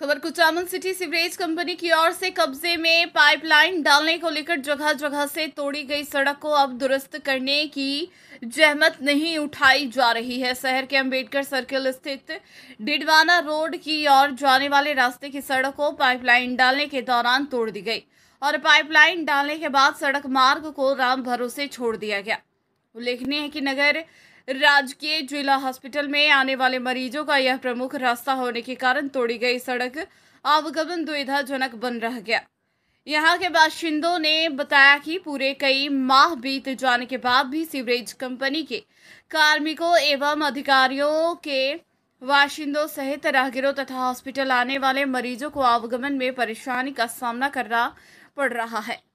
खबर Kuchaman city sewerage company की ओर से कब्जे में पाइपलाइन डालने को लेकर जगह जगह से तोड़ी गई सड़क को अब दुरुस्त करने की जहमत नहीं उठाई जा रही है शहर के अंबेडकर सर्कल स्थित डिडवाना रोड की ओर जाने वाले रास्ते की सड़क को पाइपलाइन डालने के दौरान तोड़ दी गई और पाइपलाइन डालने के बाद सड़क मार्ग को राम भरोसे छोड़ दिया गया उल्लेखनीय है कि नगर राजकीय जिला हॉस्पिटल में आने वाले मरीजों का यह प्रमुख रास्ता होने के कारण तोड़ी गई सड़क आवागमन दुविधाजनक बन रह गया यहाँ के बाशिंदों ने बताया कि पूरे कई माह बीत जाने के बाद भी सीवरेज कंपनी के कार्मिकों एवं अधिकारियों के बाशिंदों सहित राहगीरों तथा हॉस्पिटल आने वाले मरीजों को आवागमन में परेशानी का सामना करना पड़ रहा है